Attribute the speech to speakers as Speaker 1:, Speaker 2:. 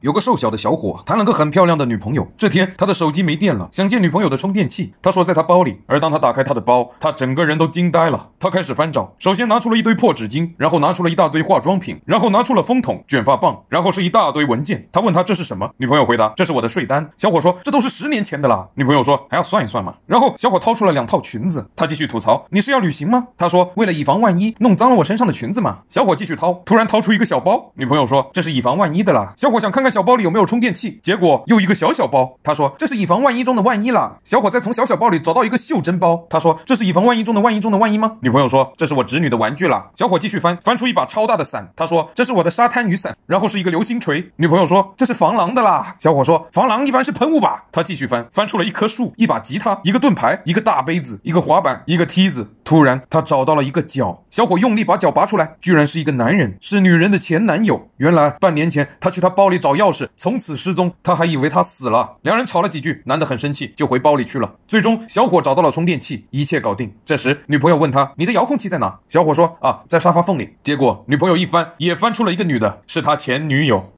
Speaker 1: 有个瘦小的小伙谈了个很漂亮的女朋友。这天他的手机没电了，想借女朋友的充电器。他说在他包里。而当他打开他的包，他整个人都惊呆了。他开始翻找，首先拿出了一堆破纸巾，然后拿出了一大堆化妆品，然后拿出了风筒、卷发棒，然后是一大堆文件。他问他这是什么？女朋友回答：“这是我的税单。”小伙说：“这都是十年前的啦。”女朋友说：“还要算一算嘛。”然后小伙掏出了两套裙子。他继续吐槽：“你是要旅行吗？”他说：“为了以防万一，弄脏了我身上的裙子嘛。”小伙继续掏，突然掏出一个小包。女朋友说：“这是以防万一的啦。”小伙想看看。小包里有没有充电器？结果又一个小小包。他说这是以防万一中的万一啦。小伙再从小小包里找到一个袖珍包。他说这是以防万一中的万一中的万一吗？女朋友说这是我侄女的玩具啦。小伙继续翻，翻出一把超大的伞。他说这是我的沙滩雨伞。然后是一个流星锤。女朋友说这是防狼的啦。小伙说防狼一般是喷雾吧。他继续翻，翻出了一棵树、一把吉他、一个盾牌、一个大杯子、一个滑板、一个梯子。突然他找到了一个脚。小伙用力把脚拔出来，居然是一个男人，是女人的前男友。原来半年前他去他包里找。钥匙从此失踪，他还以为他死了。两人吵了几句，男的很生气，就回包里去了。最终，小伙找到了充电器，一切搞定。这时，女朋友问他：“你的遥控器在哪？”小伙说：“啊，在沙发缝里。”结果，女朋友一翻，也翻出了一个女的，是他前女友。